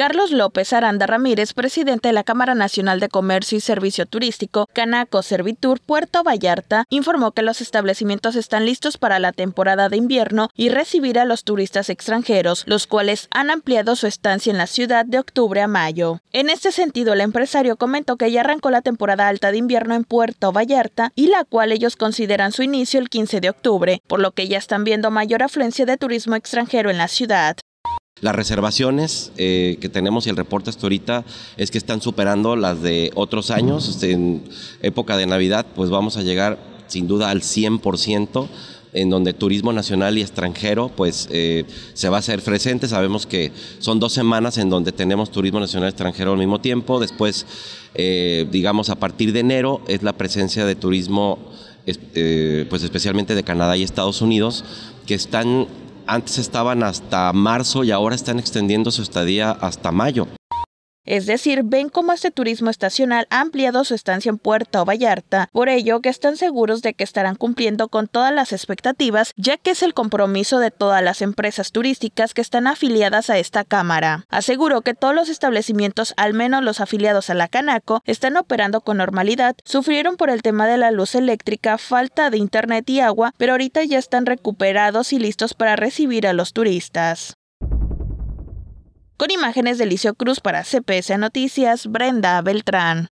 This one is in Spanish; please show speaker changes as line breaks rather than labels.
Carlos López Aranda Ramírez, presidente de la Cámara Nacional de Comercio y Servicio Turístico, Canaco Servitur, Puerto Vallarta, informó que los establecimientos están listos para la temporada de invierno y recibir a los turistas extranjeros, los cuales han ampliado su estancia en la ciudad de octubre a mayo. En este sentido, el empresario comentó que ya arrancó la temporada alta de invierno en Puerto Vallarta y la cual ellos consideran su inicio el 15 de octubre, por lo que ya están viendo mayor afluencia de turismo extranjero en la ciudad.
Las reservaciones eh, que tenemos y el reporte hasta ahorita es que están superando las de otros años. Este, en época de Navidad, pues vamos a llegar sin duda al 100% en donde turismo nacional y extranjero pues eh, se va a hacer presente. Sabemos que son dos semanas en donde tenemos turismo nacional y extranjero al mismo tiempo. Después, eh, digamos, a partir de enero es la presencia de turismo pues especialmente de Canadá y Estados Unidos, que están antes estaban hasta marzo y ahora están extendiendo su estadía hasta mayo.
Es decir, ven cómo este turismo estacional ha ampliado su estancia en Puerto Vallarta, por ello que están seguros de que estarán cumpliendo con todas las expectativas, ya que es el compromiso de todas las empresas turísticas que están afiliadas a esta Cámara. Aseguró que todos los establecimientos, al menos los afiliados a la Canaco, están operando con normalidad, sufrieron por el tema de la luz eléctrica, falta de internet y agua, pero ahorita ya están recuperados y listos para recibir a los turistas. Con imágenes de Licio Cruz para CPS Noticias, Brenda Beltrán.